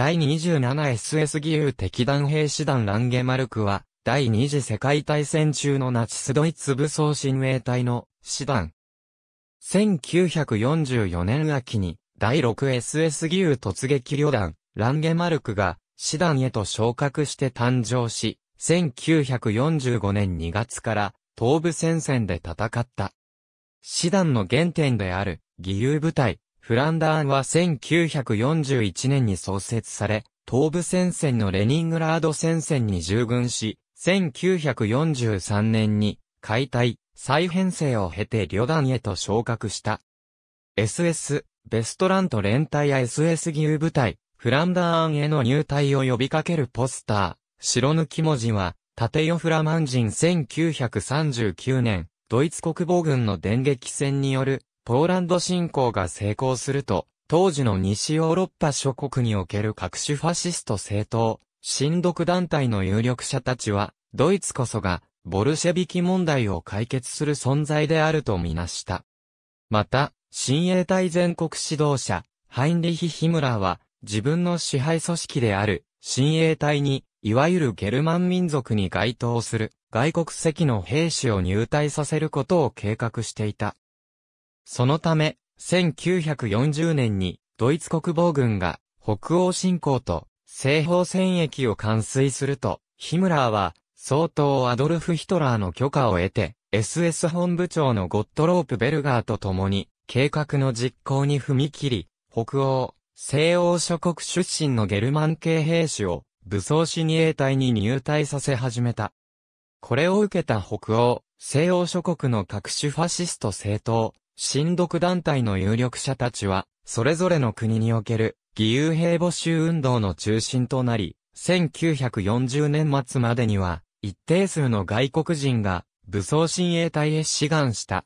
第 27SS 義勇敵団兵師団ランゲマルクは、第二次世界大戦中のナチスドイツ武装親衛隊の師団。1944年秋に、第 6SS 義勇突撃旅団、ランゲマルクが、師団へと昇格して誕生し、1945年2月から、東部戦線で戦った。師団の原点である、義勇部隊、フランダーンは1941年に創設され、東部戦線のレニングラード戦線に従軍し、1943年に解体、再編成を経て旅団へと昇格した。SS、ベストラント連隊や SS 義勇部隊、フランダーンへの入隊を呼びかけるポスター、白抜き文字は、縦ヨフラマン人1939年、ドイツ国防軍の電撃戦によるポーランド侵攻が成功すると、当時の西ヨーロッパ諸国における各種ファシスト政党、親独団体の有力者たちは、ドイツこそが、ボルシェビキ問題を解決する存在であるとみなした。また、親衛隊全国指導者、ハインリヒ・ヒムラーは、自分の支配組織である、親衛隊に、いわゆるゲルマン民族に該当する、外国籍の兵士を入隊させることを計画していた。そのため、1940年にドイツ国防軍が北欧侵攻と西方戦役を完遂すると、ヒムラーは総統アドルフ・ヒトラーの許可を得て、SS 本部長のゴットロープ・ベルガーと共に計画の実行に踏み切り、北欧、西欧諸国出身のゲルマン系兵士を武装死に衛隊に入隊させ始めた。これを受けた北欧、西欧諸国の各種ファシスト政党、親独団体の有力者たちは、それぞれの国における義勇兵募集運動の中心となり、1940年末までには、一定数の外国人が武装親衛隊へ志願した。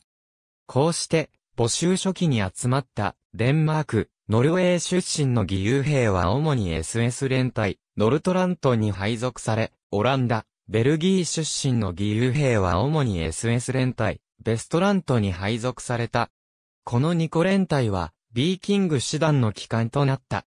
こうして、募集初期に集まったデンマーク、ノルウェー出身の義勇兵は主に SS 連隊、ノルトラントに配属され、オランダ、ベルギー出身の義勇兵は主に SS 連隊、ベストラントに配属された。このニ個連隊は、ビーキング師団の機関となった。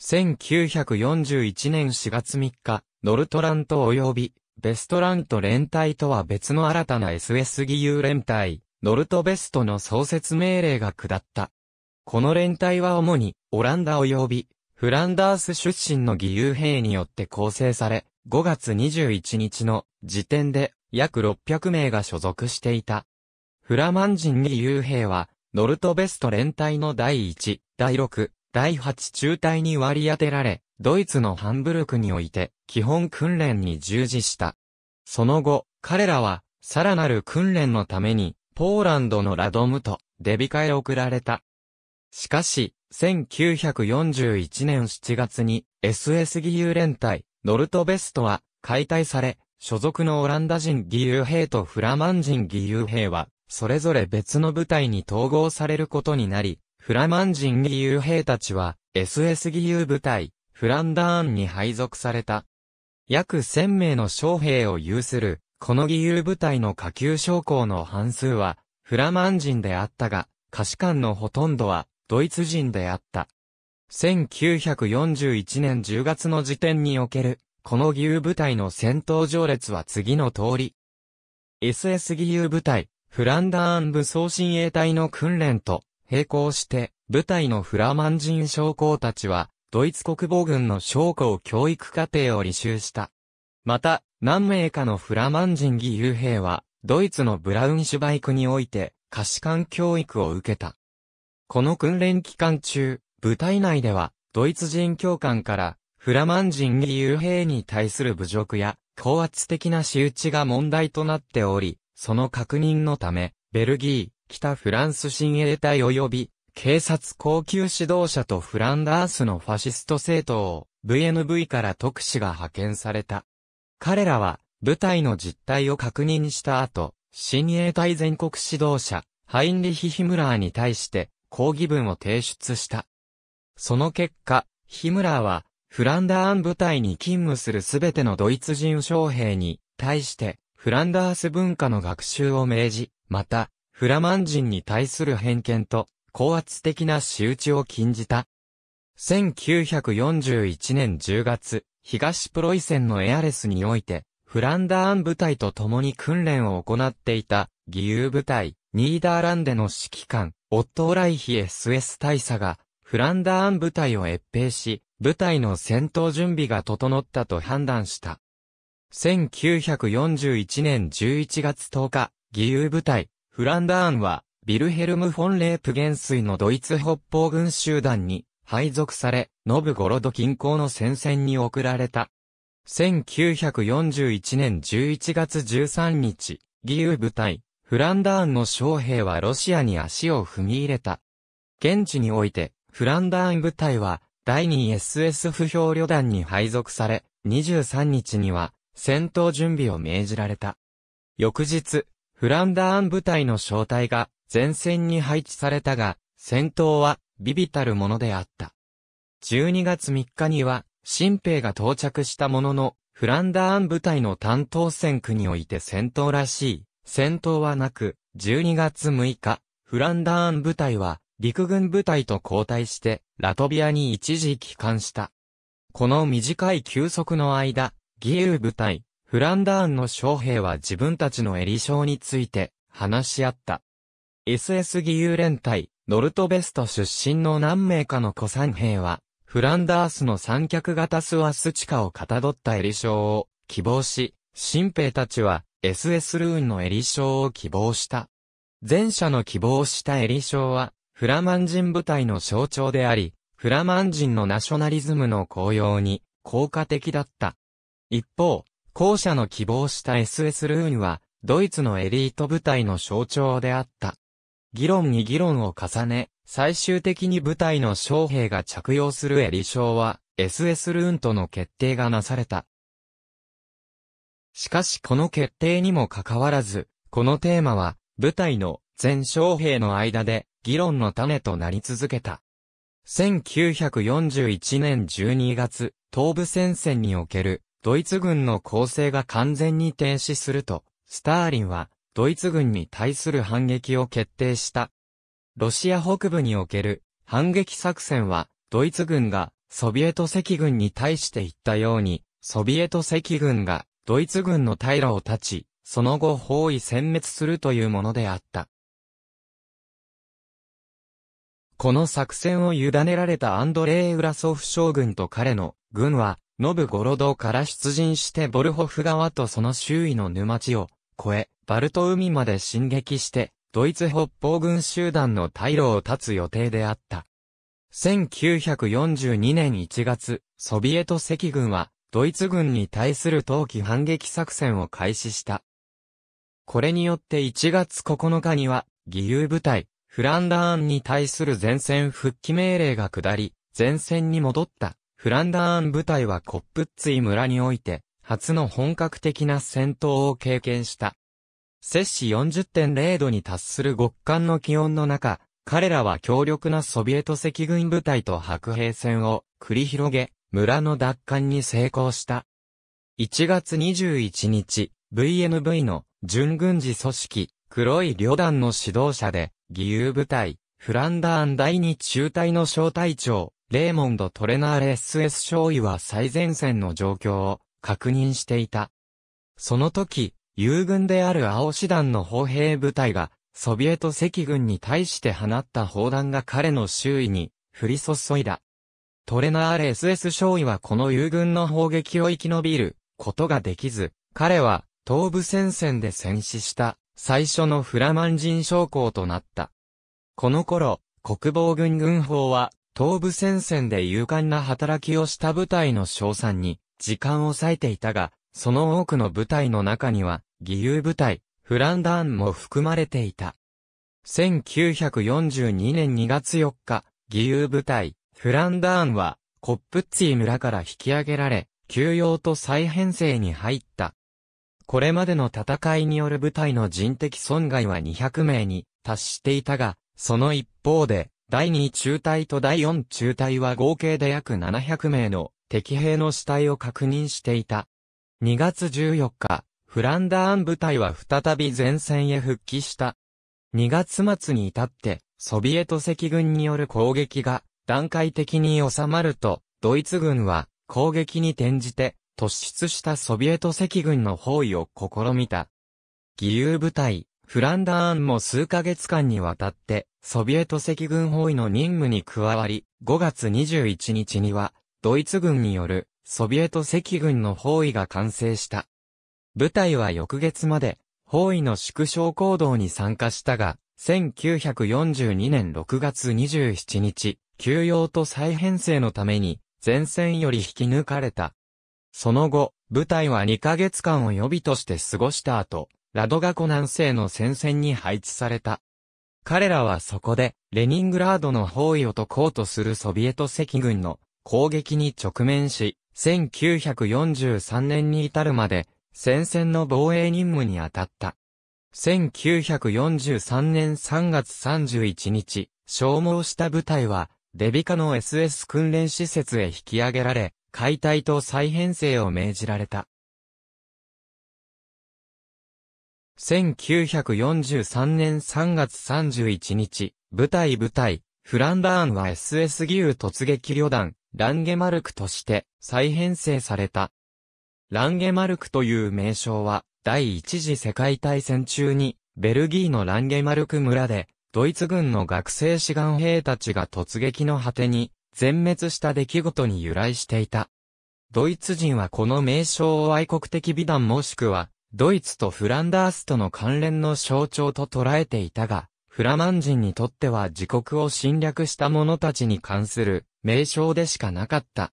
1941年4月3日、ノルトラント及び、ベストラント連隊とは別の新たな SS 義勇連隊、ノルトベストの創設命令が下った。この連隊は主に、オランダ及び、フランダース出身の義勇兵によって構成され、5月21日の時点で約600名が所属していた。フラマン人義勇兵は、ノルトベスト連隊の第1、第6、第8中隊に割り当てられ、ドイツのハンブルクにおいて、基本訓練に従事した。その後、彼らは、さらなる訓練のために、ポーランドのラドムと、デビカへ送られた。しかし、1941年7月に SS 義勇連隊、ノルトベストは解体され、所属のオランダ人義勇兵とフラマン人義勇兵はそれぞれ別の部隊に統合されることになり、フラマン人義勇兵たちは、SS 義勇部隊、フランダーンに配属された。約1000名の将兵を有する、この義勇部隊の下級将校の半数は、フラマン人であったが、可視官のほとんどは、ドイツ人であった。1941年10月の時点における、この義勇部隊の戦闘序列は次の通り。SS 義勇部隊、フランダーン武装親衛隊の訓練と並行して、部隊のフラマン人将校たちは、ドイツ国防軍の将校教育課程を履修した。また、何名かのフラマン人義勇兵は、ドイツのブラウンシュバイクにおいて、可視官教育を受けた。この訓練期間中、部隊内では、ドイツ人教官から、フラマン人義勇兵に対する侮辱や、高圧的な仕打ちが問題となっており、その確認のため、ベルギー、北フランス親衛隊及び、警察高級指導者とフランダースのファシスト政党、VNV から特使が派遣された。彼らは、部隊の実態を確認した後、親衛隊全国指導者、ハインリヒ・ヒムラーに対して、抗議文を提出した。その結果、ヒムラーは、フランダーン部隊に勤務するすべてのドイツ人将兵に、対して、フランダース文化の学習を命じ、また、フラマン人に対する偏見と、高圧的な仕打ちを禁じた。1941年10月、東プロイセンのエアレスにおいて、フランダーン部隊と共に訓練を行っていた、義勇部隊、ニーダーランデの指揮官、オットーライヒ SS 大佐が、フランダーン部隊を越兵し、部隊の戦闘準備が整ったと判断した。1941年11月10日、義勇部隊、フランダーンは、ビルヘルム・フォン・レープ元帥のドイツ北方軍集団に配属され、ノブゴロド近郊の戦線に送られた。1941年11月13日、義勇部隊、フランダーンの将兵はロシアに足を踏み入れた。現地において、フランダーン部隊は、第 2SS 不評旅団に配属され、23日には、戦闘準備を命じられた。翌日、フランダーン部隊の小隊が前線に配置されたが、戦闘はビビたるものであった。12月3日には、新兵が到着したものの、フランダーン部隊の担当戦区において戦闘らしい、戦闘はなく、12月6日、フランダーン部隊は、陸軍部隊と交代して、ラトビアに一時帰還した。この短い休息の間、義勇部隊、フランダーンの将兵は自分たちのエリについて話し合った。SS 義勇連隊、ノルトベスト出身の何名かの古参兵は、フランダースの三脚型スワス地下をかたどったエリを希望し、新兵たちは SS ルーンのエリを希望した。前者の希望したエリは、フラマン人部隊の象徴であり、フラマン人のナショナリズムの高揚に効果的だった。一方、後者の希望した SS ルーンは、ドイツのエリート部隊の象徴であった。議論に議論を重ね、最終的に部隊の将兵が着用するエリ章は、SS ルーンとの決定がなされた。しかしこの決定にもかかわらず、このテーマは、部隊の全将兵の間で、議論の種となり続けた。1941年12月、東部戦線におけるドイツ軍の攻勢が完全に停止すると、スターリンは、ドイツ軍に対する反撃を決定した。ロシア北部における反撃作戦は、ドイツ軍がソビエト赤軍に対して言ったように、ソビエト赤軍がドイツ軍の平を断ち、その後包囲殲滅するというものであった。この作戦を委ねられたアンドレイ・ウラソフ将軍と彼の軍は、ノブゴロドから出陣してボルホフ川とその周囲の沼地を越え、バルト海まで進撃して、ドイツ北方軍集団の退路を断つ予定であった。1942年1月、ソビエト赤軍は、ドイツ軍に対する冬季反撃作戦を開始した。これによって1月9日には、義勇部隊、フランダーンに対する前線復帰命令が下り、前線に戻った。フランダーン部隊はコップッツイ村において、初の本格的な戦闘を経験した。摂氏40.0度に達する極寒の気温の中、彼らは強力なソビエト赤軍部隊と白兵戦を繰り広げ、村の奪還に成功した。1月21日、VNV の準軍事組織、黒い旅団の指導者で、義勇部隊、フランダーン第二中隊の小隊長、レーモンド・トレナーレ SS 少尉は最前線の状況を確認していた。その時、友軍である青師団の砲兵部隊が、ソビエト赤軍に対して放った砲弾が彼の周囲に降り注いだ。トレナーレ SS 少尉はこの友軍の砲撃を生き延びることができず、彼は東部戦線で戦死した最初のフラマン人将校となった。この頃、国防軍軍法は東部戦線で勇敢な働きをした部隊の称賛に、時間を割いていたが、その多くの部隊の中には、義勇部隊、フランダーンも含まれていた。1942年2月4日、義勇部隊、フランダーンは、コップッツィ村から引き上げられ、休養と再編成に入った。これまでの戦いによる部隊の人的損害は200名に達していたが、その一方で、第2中隊と第4中隊は合計で約700名の敵兵の死体を確認していた。2月14日、フランダーン部隊は再び前線へ復帰した。2月末に至って、ソビエト赤軍による攻撃が段階的に収まると、ドイツ軍は攻撃に転じて突出したソビエト赤軍の包囲を試みた。義勇部隊、フランダーンも数ヶ月間にわたってソビエト赤軍包囲の任務に加わり、5月21日には、ドイツ軍によるソビエト赤軍の包囲が完成した。部隊は翌月まで包囲の縮小行動に参加したが、1942年6月27日、休養と再編成のために前線より引き抜かれた。その後、部隊は2ヶ月間を予備として過ごした後、ラドガ湖南西の戦線に配置された。彼らはそこで、レニングラードの包囲を解こうとするソビエト赤軍の攻撃に直面し、1943年に至るまで、戦線の防衛任務に当たった。1943年3月31日、消耗した部隊は、デビカの SS 訓練施設へ引き上げられ、解体と再編成を命じられた。1943年3月31日、部隊部隊、フランダーンは SS 義勇突撃旅団、ランゲマルクとして再編成された。ランゲマルクという名称は、第一次世界大戦中に、ベルギーのランゲマルク村で、ドイツ軍の学生志願兵たちが突撃の果てに、全滅した出来事に由来していた。ドイツ人はこの名称を愛国的美談もしくは、ドイツとフランダースとの関連の象徴と捉えていたが、フラマン人にとっては自国を侵略した者たちに関する名称でしかなかった。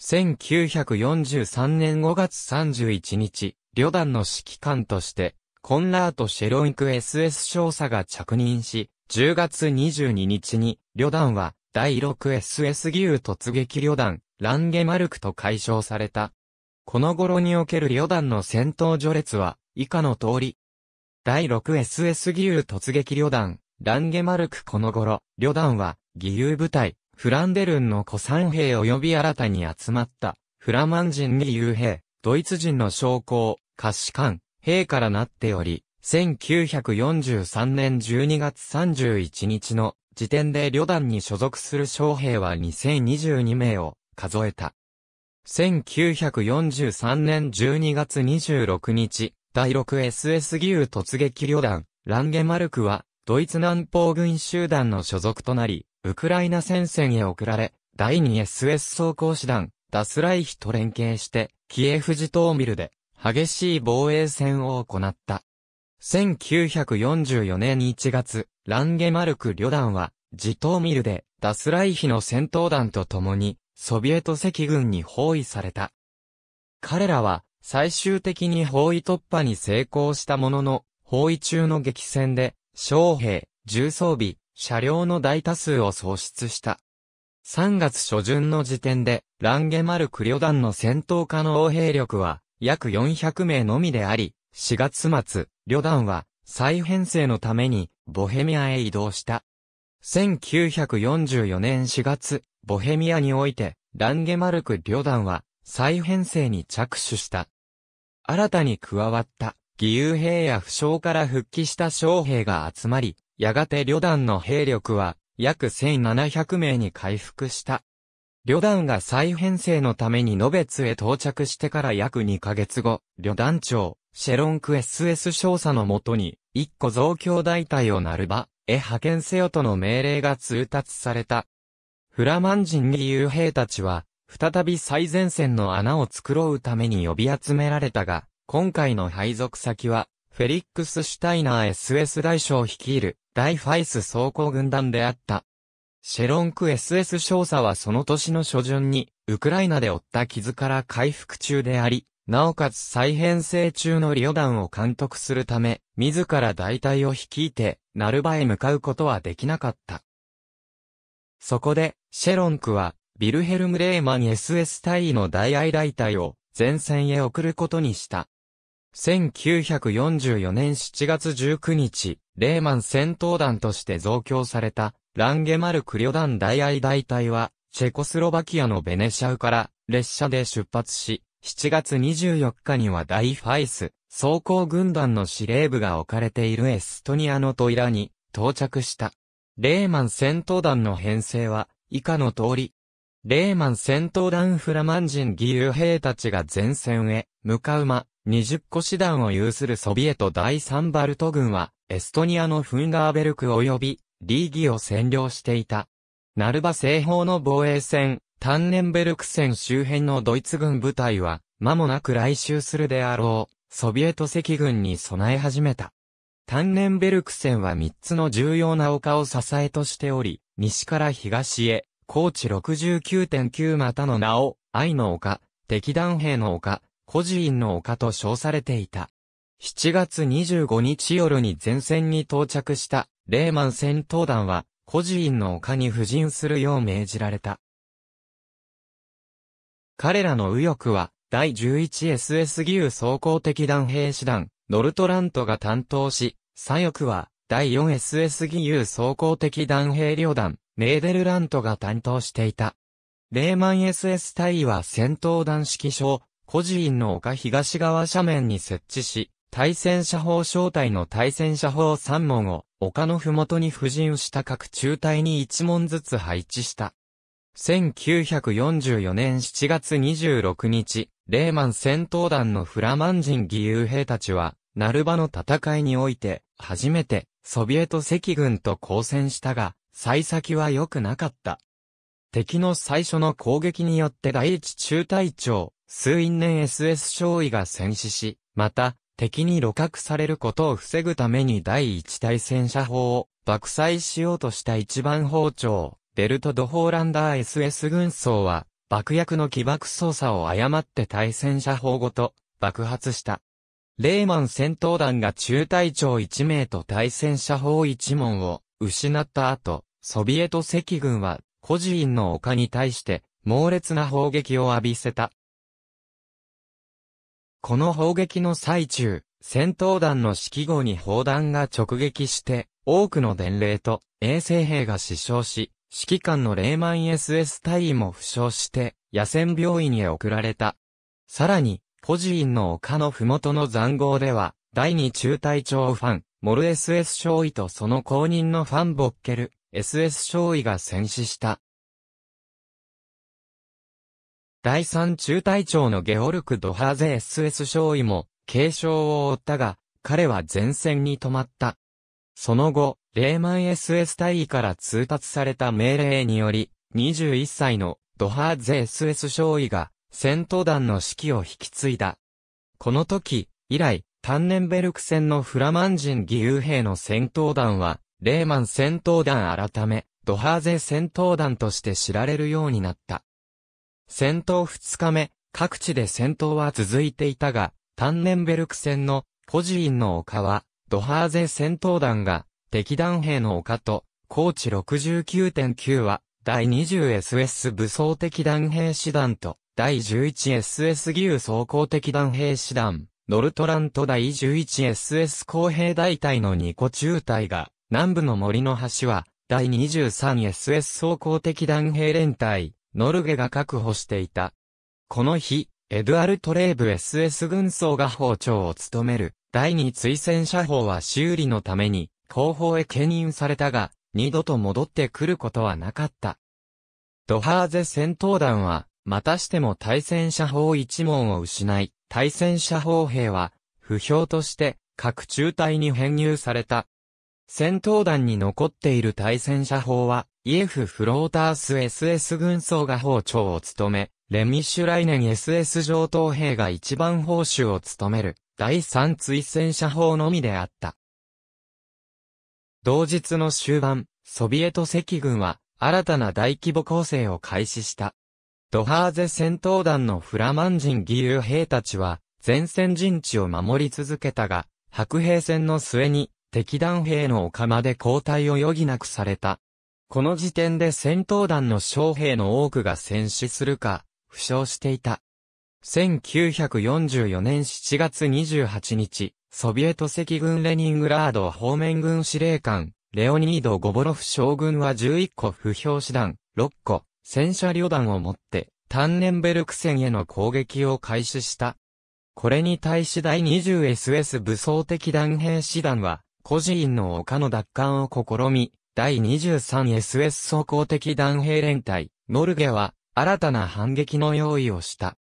1943年5月31日、旅団の指揮官として、コンラート・シェロイク SS 少佐が着任し、10月22日に、旅団は、第 6SS 牛突撃旅団、ランゲマルクと解消された。この頃における旅団の戦闘序列は、以下の通り。第 6SS 義勇突撃旅団、ランゲマルクこの頃、旅団は、義勇部隊、フランデルンの古参兵及び新たに集まった、フラマン人義勇兵、ドイツ人の将校、歌士官、兵からなっており、1943年12月31日の時点で旅団に所属する将兵は2022名を数えた。1943年12月26日、第 6SS 義勇突撃旅団、ランゲマルクは、ドイツ南方軍集団の所属となり、ウクライナ戦線へ送られ、第 2SS 装甲師団、ダスライヒと連携して、キエフジトーミルで、激しい防衛戦を行った。1944年1月、ランゲマルク旅団は、ジトーミルで、ダスライヒの戦闘団と共に、ソビエト赤軍に包囲された。彼らは、最終的に包囲突破に成功したものの、包囲中の激戦で、将兵、重装備、車両の大多数を喪失した。3月初旬の時点で、ランゲマルク旅団の戦闘可能兵力は、約400名のみであり、4月末、旅団は、再編成のために、ボヘミアへ移動した。1944年4月、ボヘミアにおいて、ランゲマルク旅団は、再編成に着手した。新たに加わった、義勇兵や負傷から復帰した将兵が集まり、やがて旅団の兵力は、約1700名に回復した。旅団が再編成のためにノベツへ到着してから約2ヶ月後、旅団長、シェロンク SS 少佐のもとに、1個増強大隊をなる場、へ派遣せよとの命令が通達された。フラマン人義勇兵たちは、再び最前線の穴を作ろうために呼び集められたが、今回の配属先は、フェリックス・シュタイナー SS 大将率いる、大ファイス装甲軍団であった。シェロンク SS 少佐はその年の初旬に、ウクライナで負った傷から回復中であり、なおかつ再編成中のリオ団を監督するため、自ら大隊を率いて、ナルバへ向かうことはできなかった。そこで、シェロンクは、ビルヘルム・レーマン SS 隊の大愛大隊を前線へ送ることにした。1944年7月19日、レーマン戦闘団として増強された、ランゲマルク旅団大愛大隊は、チェコスロバキアのベネシャウから列車で出発し、7月24日には大ファイス、装甲軍団の司令部が置かれているエストニアのトイラに到着した。レーマン戦闘団の編成は、以下の通り。レーマン戦闘団フラマン人義勇兵たちが前線へ向かう間、20個師団を有するソビエト第3バルト軍は、エストニアのフンガーベルク及び、リーギを占領していた。ナルバ西方の防衛戦、タンネンベルク戦周辺のドイツ軍部隊は、間もなく来襲するであろう、ソビエト赤軍に備え始めた。タンネンベルク戦は3つの重要な丘を支えとしており、西から東へ、高知69.9またの名を、愛の丘、敵団兵の丘、孤児院の丘と称されていた。7月25日夜に前線に到着した、レーマン戦闘団は、孤児院の丘に布陣するよう命じられた。彼らの右翼は、第 11SS 牛装甲敵団兵士団、ノルトラントが担当し、左翼は、第4 s s 義勇総合的弾兵旅団、ネーデルラントが担当していた。レーマン SS 隊は戦闘弾式所、孤児院の丘東側斜面に設置し、対戦車砲小隊の対戦車砲3門を、丘の麓に布陣した各中隊に1門ずつ配置した。1944年7月26日、レーマン戦闘団のフラマン人義勇兵たちは、ナルバの戦いにおいて、初めて、ソビエト赤軍と交戦したが、幸先は良くなかった。敵の最初の攻撃によって第一中隊長、数因年 SS 少尉が戦死し、また、敵に露獲されることを防ぐために第一対戦車砲を爆砕しようとした一番包丁、ベルト・ド・ホーランダー SS 軍曹は、爆薬の起爆操作を誤って対戦車砲ごと爆発した。レーマン戦闘団が中隊長1名と対戦車砲1門を失った後、ソビエト赤軍は、孤児院の丘に対して、猛烈な砲撃を浴びせた。この砲撃の最中、戦闘団の指揮後に砲弾が直撃して、多くの伝令と衛生兵が死傷し、指揮官のレーマン SS 隊員も負傷して、野戦病院へ送られた。さらに、ポジインの丘のふもとの残壕では、第二中隊長ファン、モル SS 少尉とその公認のファンボッケル、SS 少尉が戦死した。第三中隊長のゲオルク・ドハーゼ SS 少尉も、軽傷を負ったが、彼は前線に止まった。その後、レーマン SS 隊尉から通達された命令により、21歳のドハーゼ SS 少尉が戦闘団の指揮を引き継いだ。この時、以来、タンネンベルク戦のフラマン人義勇兵の戦闘団は、レーマン戦闘団改め、ドハーゼ戦闘団として知られるようになった。戦闘2日目、各地で戦闘は続いていたが、タンネンベルク戦のジインの丘は、ドハーゼ戦闘団が、敵団兵の丘と、高知69.9は、第 20SS 武装敵団兵師団と、第 11SS 牛総攻的弾兵師団、ノルトラント第 11SS 公兵大隊の2個中隊が、南部の森の橋は、第 23SS 総攻的弾兵連隊、ノルゲが確保していた。この日、エドゥアルトレーブ SS 軍曹が包丁を務める、第2追戦車砲は修理のために、後方へ兼任されたが、二度と戻ってくることはなかった。ドハーゼ戦闘団は、またしても対戦車砲一門を失い、対戦車砲兵は、不評として、各中隊に編入された。戦闘団に残っている対戦車砲は、イエフ・フロータース SS 軍曹が砲長を務め、レミシュライネン SS 上等兵が一番砲手を務める、第三追戦車砲のみであった。同日の終盤、ソビエト赤軍は、新たな大規模攻勢を開始した。ドハーゼ戦闘団のフラマン人義勇兵たちは、前線陣地を守り続けたが、白兵戦の末に、敵団兵のお釜で交代を余儀なくされた。この時点で戦闘団の将兵の多くが戦死するか、負傷していた。1944年7月28日、ソビエト赤軍レニングラード方面軍司令官、レオニード・ゴボロフ将軍は11個不評師団、6個、戦車旅団をもって、タンネンベルク戦への攻撃を開始した。これに対し第 20SS 武装的弾兵師団は、孤児院の丘の奪還を試み、第 23SS 総合的弾兵連隊、ノルゲは、新たな反撃の用意をした。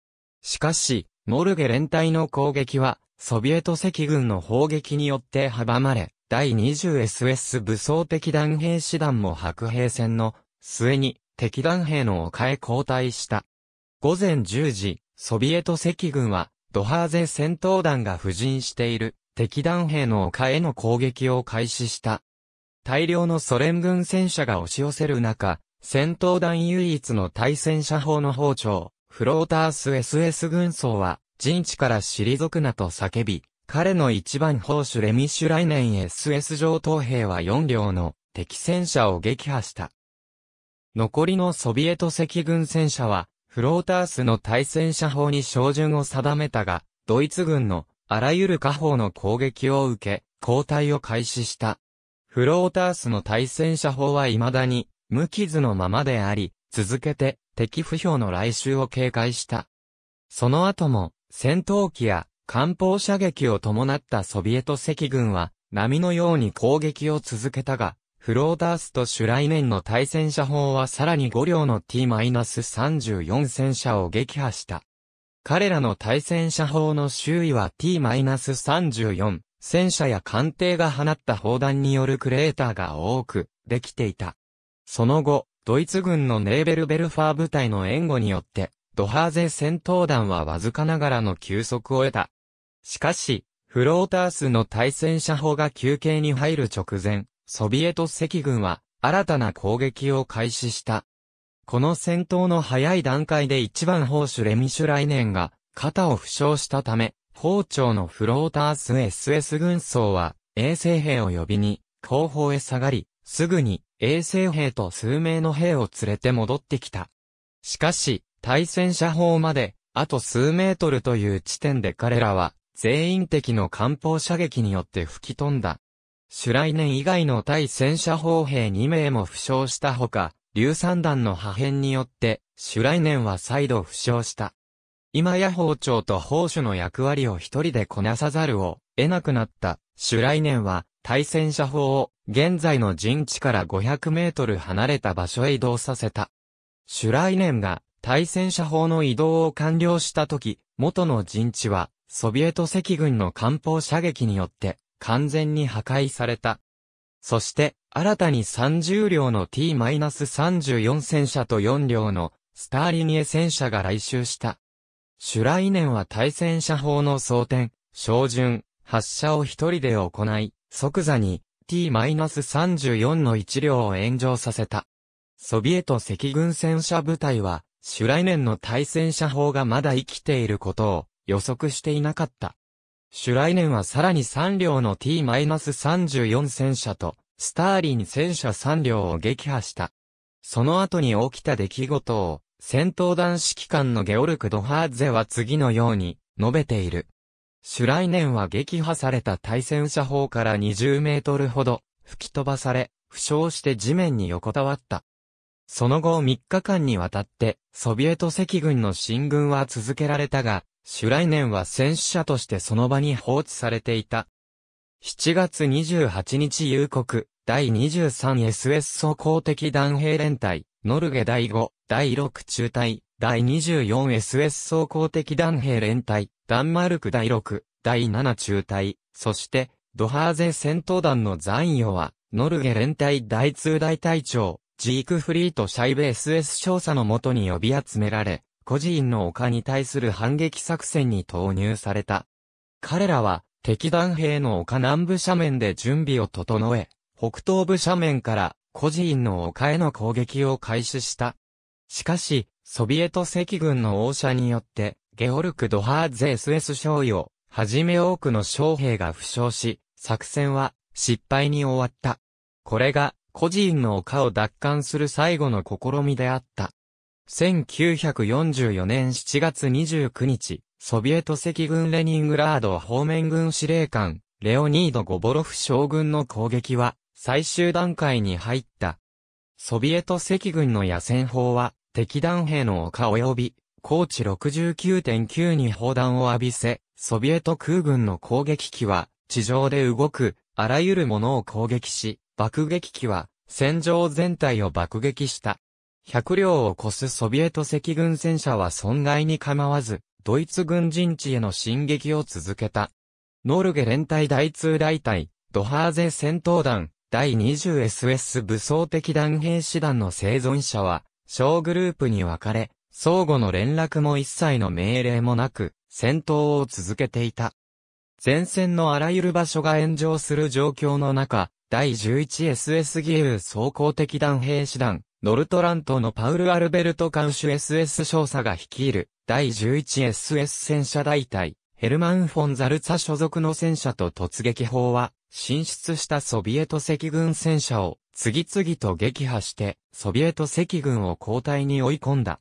しかし、ノルゲ連隊の攻撃は、ソビエト赤軍の砲撃によって阻まれ、第 20SS 武装的弾兵師団も白兵戦の末に敵弾兵のを変え交代した。午前10時、ソビエト赤軍は、ドハーゼ戦闘団が布陣している、敵弾兵の丘への攻撃を開始した。大量のソ連軍戦車が押し寄せる中、戦闘団唯一の対戦車砲の包丁、フロータース SS 軍曹は、陣地から退くなと叫び、彼の一番砲手レミシュライネン SS 上等兵は4両の敵戦車を撃破した。残りのソビエト赤軍戦車は、フロータースの対戦車砲に照準を定めたが、ドイツ軍のあらゆる火砲の攻撃を受け、交代を開始した。フロータースの対戦車砲は未だに無傷のままであり、続けて敵不評の来襲を警戒した。その後も戦闘機や艦砲射撃を伴ったソビエト赤軍は波のように攻撃を続けたが、フロータースとシュライネンの対戦車砲はさらに5両の T-34 戦車を撃破した。彼らの対戦車砲の周囲は T-34 戦車や艦艇が放った砲弾によるクレーターが多くできていた。その後、ドイツ軍のネーベルベルファー部隊の援護によって、ドハーゼ戦闘団はわずかながらの休息を得た。しかし、フロータースの対戦車砲が休憩に入る直前、ソビエト赤軍は新たな攻撃を開始した。この戦闘の早い段階で一番砲手レミシュライネンが肩を負傷したため、包丁のフロータース SS 軍曹は衛星兵を呼びに後方へ下がり、すぐに衛星兵と数名の兵を連れて戻ってきた。しかし、対戦車砲まで、あと数メートルという地点で彼らは、全員敵の艦砲射撃によって吹き飛んだ。主来年以外の対戦車砲兵2名も負傷したほか、硫酸弾の破片によって、主来年は再度負傷した。今や包丁と砲手の役割を一人でこなさざるを得なくなった、主来年は、対戦車砲を、現在の陣地から500メートル離れた場所へ移動させた。主来年が、対戦車砲の移動を完了した時、元の陣地は、ソビエト赤軍の艦砲射撃によって、完全に破壊された。そして、新たに30両の T-34 戦車と4両のスターリニエ戦車が来襲した。シュライネンは対戦車砲の装填、照準、発射を一人で行い、即座に T-34 の1両を炎上させた。ソビエト赤軍戦車部隊は、シュライネンの対戦車砲がまだ生きていることを予測していなかった。主来年はさらに3両の T-34 戦車と、スターリン戦車3両を撃破した。その後に起きた出来事を、戦闘団指揮官のゲオルク・ドハーゼは次のように述べている。主来年は撃破された対戦車砲から20メートルほど吹き飛ばされ、負傷して地面に横たわった。その後3日間にわたって、ソビエト赤軍の進軍は続けられたが、シュライネンは戦死者としてその場に放置されていた。7月28日夕刻、第 23SS 総攻的弾兵連隊、ノルゲ第5、第6中隊、第 24SS 総攻的弾兵連隊、ダンマルク第6、第7中隊、そして、ドハーゼ戦闘団の残余は、ノルゲ連隊第2大隊長、ジークフリートシャイベ SS 少佐のもとに呼び集められ、孤児院の丘に対する反撃作戦に投入された。彼らは、敵弾兵の丘南部斜面で準備を整え、北東部斜面から孤児院の丘への攻撃を開始した。しかし、ソビエト赤軍の王者によって、ゲオルク・ドハーゼ SS 少尉を、はじめ多くの将兵が負傷し、作戦は失敗に終わった。これが、孤児院の丘を奪還する最後の試みであった。1944年7月29日、ソビエト赤軍レニングラード方面軍司令官、レオニード・ゴボロフ将軍の攻撃は、最終段階に入った。ソビエト赤軍の野戦砲は、敵弾兵の丘及び、高地69.9に砲弾を浴びせ、ソビエト空軍の攻撃機は、地上で動く、あらゆるものを攻撃し、爆撃機は、戦場全体を爆撃した。100両を超すソビエト赤軍戦車は損害に構わず、ドイツ軍陣地への進撃を続けた。ノルゲ連隊第2大隊、ドハーゼ戦闘団、第 20SS 武装的弾兵師団の生存者は、小グループに分かれ、相互の連絡も一切の命令もなく、戦闘を続けていた。前線のあらゆる場所が炎上する状況の中、第 11SS 義勇総合的弾兵師団、ノルトラントのパウル・アルベルト・カウシュ SS 少佐が率いる第 11SS 戦車大隊、ヘルマン・フォン・ザルツァ所属の戦車と突撃砲は、進出したソビエト赤軍戦車を次々と撃破して、ソビエト赤軍を後退に追い込んだ。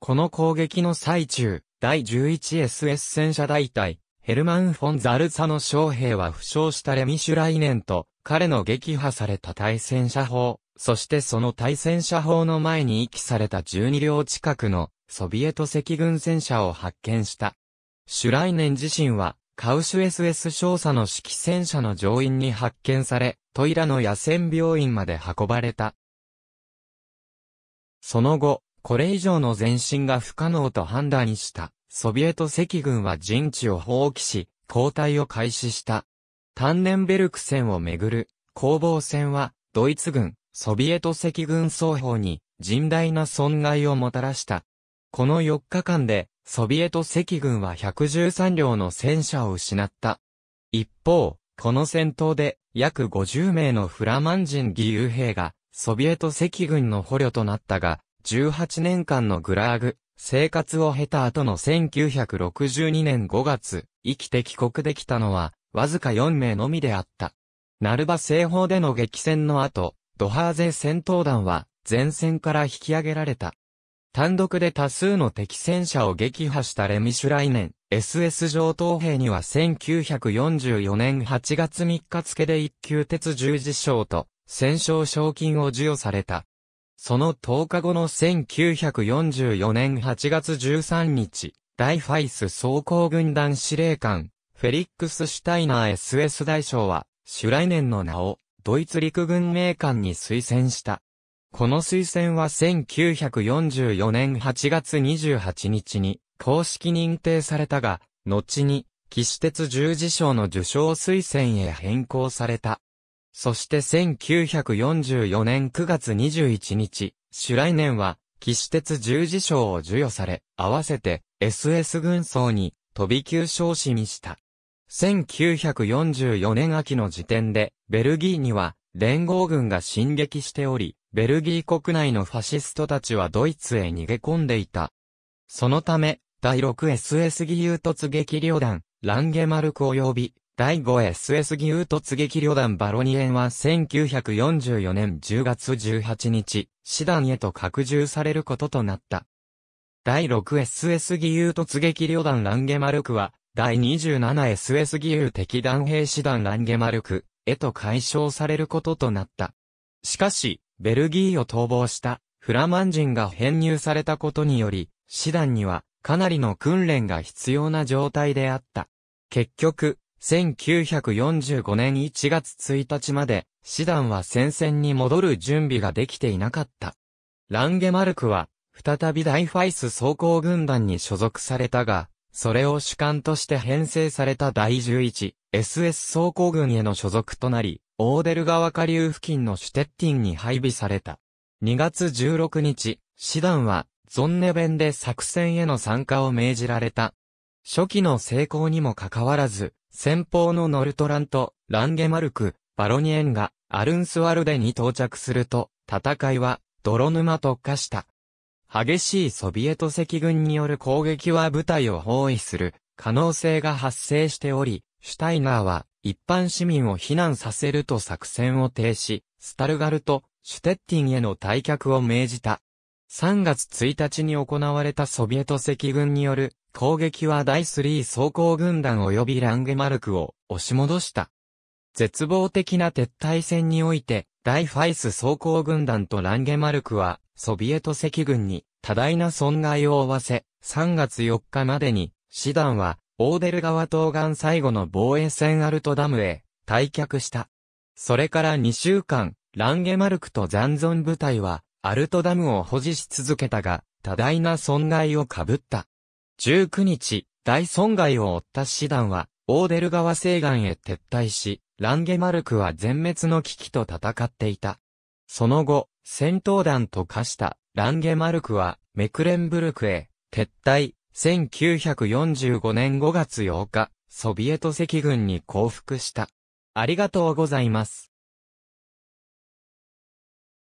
この攻撃の最中、第 11SS 戦車大隊、ヘルマン・フォン・ザルツァの将兵は負傷したレミシュライネンと、彼の撃破された対戦車砲、そしてその対戦車砲の前に遺棄された12両近くのソビエト赤軍戦車を発見した。シュライネン自身は、カウシュ SS 少佐の指揮戦車の乗員に発見され、トイラの野戦病院まで運ばれた。その後、これ以上の前進が不可能と判断した、ソビエト赤軍は陣地を放棄し、交代を開始した。タンネンベルク戦をめぐる攻防戦は、ドイツ軍、ソビエト赤軍双方に甚大な損害をもたらした。この4日間で、ソビエト赤軍は113両の戦車を失った。一方、この戦闘で約50名のフラマン人義勇兵がソビエト赤軍の捕虜となったが、18年間のグラーグ、生活を経た後の1962年5月、生きて帰国できたのは、わずか4名のみであった。ナルバ西方での激戦の後、ドハーゼ戦闘団は前線から引き上げられた。単独で多数の敵戦車を撃破したレミシュライネン、SS 上等兵には1944年8月3日付で一級鉄十字章と戦勝賞金を授与された。その10日後の1944年8月13日、大ファイス装甲軍団司令官、フェリックス・シュタイナー SS 大将は、シュライネンの名を、ドイツ陸軍名官に推薦した。この推薦は1944年8月28日に公式認定されたが、後に岸鉄十字章の受賞推薦へ変更された。そして1944年9月21日、主来年は、岸鉄十字章を授与され、合わせて SS 軍曹に飛び級昇進した。1944年秋の時点で、ベルギーには、連合軍が進撃しており、ベルギー国内のファシストたちはドイツへ逃げ込んでいた。そのため、第 6SS 義勇突撃旅団、ランゲマルク及び、第 5SS 義勇突撃旅団バロニエンは1944年10月18日、師団へと拡充されることとなった。第 6SS 義勇突撃旅団ランゲマルクは、第 27SS 義勇敵弾兵師団ランゲマルクへと解消されることとなった。しかし、ベルギーを逃亡したフラマン人が編入されたことにより、師団にはかなりの訓練が必要な状態であった。結局、1945年1月1日まで、師団は戦線に戻る準備ができていなかった。ランゲマルクは、再びダイファイス装甲軍団に所属されたが、それを主幹として編成された第 11SS 装甲軍への所属となり、オーデル川下流付近のシュテッティンに配備された。2月16日、師団は、ゾンネベンで作戦への参加を命じられた。初期の成功にもかかわらず、先方のノルトラント、ランゲマルク、バロニエンがアルンスワルデに到着すると、戦いは泥沼と化した。激しいソビエト赤軍による攻撃は部隊を包囲する可能性が発生しており、シュタイナーは一般市民を避難させると作戦を停止、スタルガルとシュテッティンへの退却を命じた。3月1日に行われたソビエト赤軍による攻撃は第3装甲軍団及びランゲマルクを押し戻した。絶望的な撤退戦において、ライファイス装甲軍団とランゲマルクは、ソビエト赤軍に多大な損害を負わせ、3月4日までに、師団は、オーデル川東岸最後の防衛戦アルトダムへ、退却した。それから2週間、ランゲマルクと残存部隊は、アルトダムを保持し続けたが、多大な損害を被った。19日、大損害を負った師団は、オーデル川西岸へ撤退し、ランゲマルクは全滅の危機と戦っていた。その後、戦闘団と化したランゲマルクはメクレンブルクへ撤退、1945年5月8日、ソビエト赤軍に降伏した。ありがとうございます。